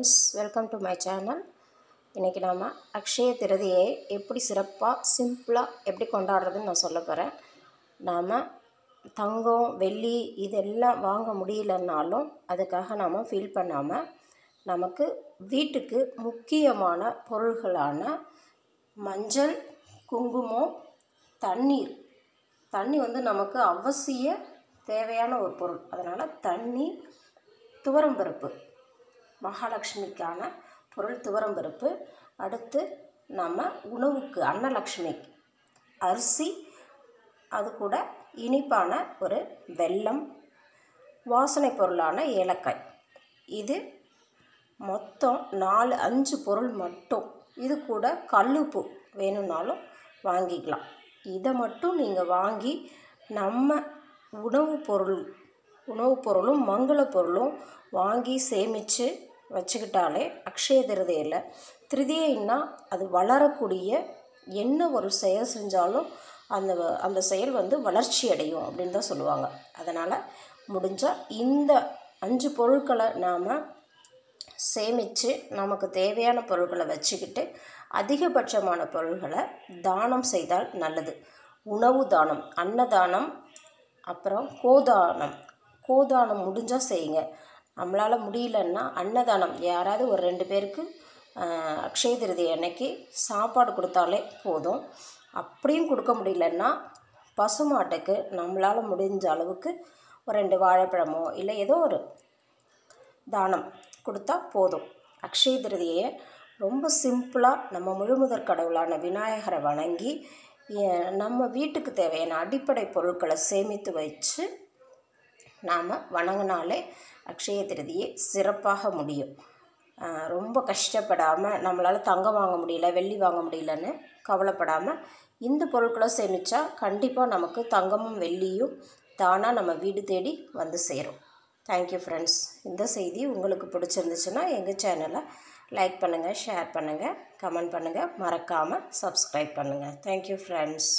friends welcome to my channel இன்றைக்கி நாம் அக்ஷய திருதியை எப்படி சிறப்பாக சிம்பிளாக எப்படி கொண்டாடுறதுன்னு நான் சொல்ல போகிறேன் நாம் தங்கம் வெள்ளி இதெல்லாம் வாங்க முடியலன்னாலும் அதுக்காக நாம் ஃபீல் பண்ணாமல் நமக்கு வீட்டுக்கு முக்கியமான பொருள்களான மஞ்சள் குங்குமம் தண்ணீர் தண்ணி வந்து நமக்கு அவசிய தேவையான ஒரு பொருள் அதனால் தண்ணி துவரம்பருப்பு மகாலட்சுமிக்கான பொருள் துவரம் பருப்பு அடுத்து நம்ம உணவுக்கு அன்னலக்ஷ்மி அரிசி அது கூட இனிப்பான ஒரு வெல்லம் வாசனை பொருளான ஏலக்காய் இது மொத்தம் நாலு அஞ்சு பொருள் மட்டும் இது கூட கல்லுப்பு வேணும்னாலும் வாங்கிக்கலாம் இதை மட்டும் நீங்கள் வாங்கி நம்ம உணவுப் பொருள் உணவுப் பொருளும் மங்கள பொருளும் வாங்கி சேமித்து வச்சுக்கிட்டாலே அக்ஷய திருதையில் திருதியைன்னா அது வளரக்கூடிய என்ன ஒரு செயல் செஞ்சாலும் அந்த அந்த செயல் வந்து வளர்ச்சி அடையும் அப்படின்னு தான் சொல்லுவாங்க அதனால் முடிஞ்சால் இந்த அஞ்சு பொருட்களை நாம் சேமித்து நமக்கு தேவையான பொருட்களை வச்சுக்கிட்டு அதிகபட்சமான பொருள்களை தானம் செய்தால் நல்லது உணவு தானம் அன்னதானம் அப்புறம் கோதானம் கோதானம் முடிஞ்சால் செய்யுங்க நம்மளால் முடியலன்னா அன்னதானம் யாராவது ஒரு ரெண்டு பேருக்கு அக்ஷய திருதி அன்னைக்கு சாப்பாடு கொடுத்தாலே போதும் அப்படியும் கொடுக்க முடியலன்னா பசுமாட்டுக்கு நம்மளால் முடிஞ்ச அளவுக்கு ஒரு ரெண்டு வாழைப்பழமோ இல்லை ஏதோ ஒரு தானம் கொடுத்தா போதும் அக்ஷய திருதியை ரொம்ப சிம்பிளாக நம்ம முழுமுதற் கடவுளான விநாயகரை வணங்கி நம்ம வீட்டுக்கு தேவையான அடிப்படை பொருட்களை சேமித்து வச்சு நாம் வணங்கினாலே அக்ஷய திருதியை சிறப்பாக முடியும் ரொம்ப கஷ்டப்படாமல் நம்மளால் தங்கம் வாங்க முடியல வெள்ளி வாங்க முடியலன்னு கவலைப்படாமல் இந்த பொருட்களை சேமித்தா கண்டிப்பாக நமக்கு தங்கமும் வெள்ளியும் தானாக நம்ம வீடு தேடி வந்து சேரும் தேங்க்யூ ஃப்ரெண்ட்ஸ் இந்த செய்தி உங்களுக்கு பிடிச்சிருந்துச்சுன்னா எங்கள் சேனலை லைக் பண்ணுங்கள் ஷேர் பண்ணுங்கள் கமெண்ட் பண்ணுங்கள் மறக்காமல் சப்ஸ்கிரைப் பண்ணுங்கள் தேங்க்யூ ஃப்ரெண்ட்ஸ்